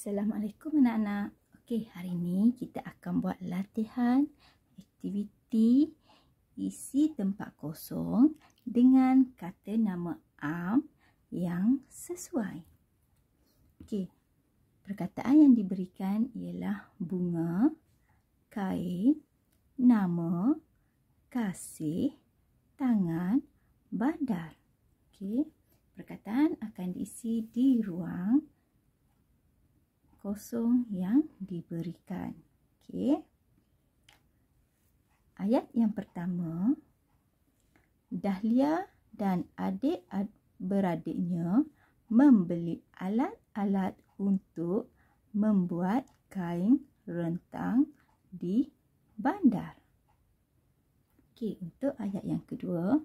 Assalamualaikum anak-anak. Okey, hari ini kita akan buat latihan aktiviti isi tempat kosong dengan kata nama am yang sesuai. Okey. Perkataan yang diberikan ialah bunga, kain, nama, kasih, tangan, badar. Okey. Perkataan akan diisi di ruang kosong yang diberikan. Okey. Ayat yang pertama, Dahlia dan adik ad beradiknya membeli alat-alat untuk membuat kain rentang di bandar. Okey, untuk ayat yang kedua,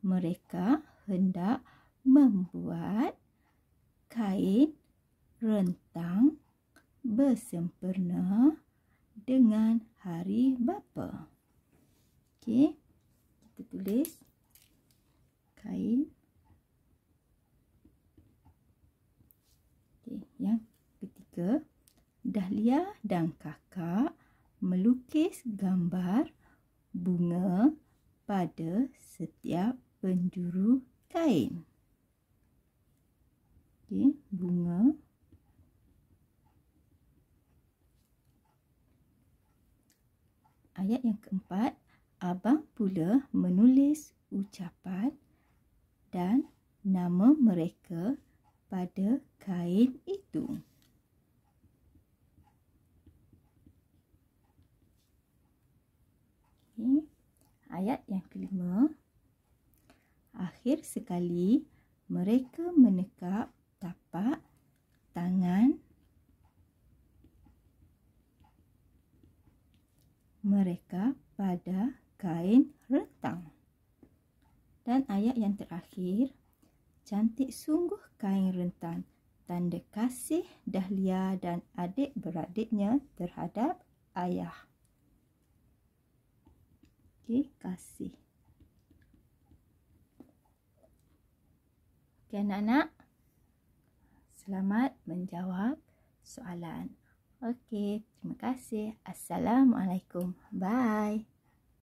mereka hendak membuat kain rentang bersempurna dengan hari bapa. Okey, kita tulis kain. Okey, yang ketiga, Dahlia dan kakak melukis gambar bunga pada setiap penjuru kain. Okey, bunga ayat yang keempat, abang pula menulis ucapan dan nama mereka pada kain itu. Ayat yang kelima, akhir sekali mereka menekap tapak mereka pada kain retang. Dan ayat yang terakhir, cantik sungguh kain rentan, tanda kasih Dahlia dan adik-beradiknya terhadap ayah. Okey, kasih. Okey anak-anak, selamat menjawab soalan. Okay, terima kasih. Assalamualaikum. Bye.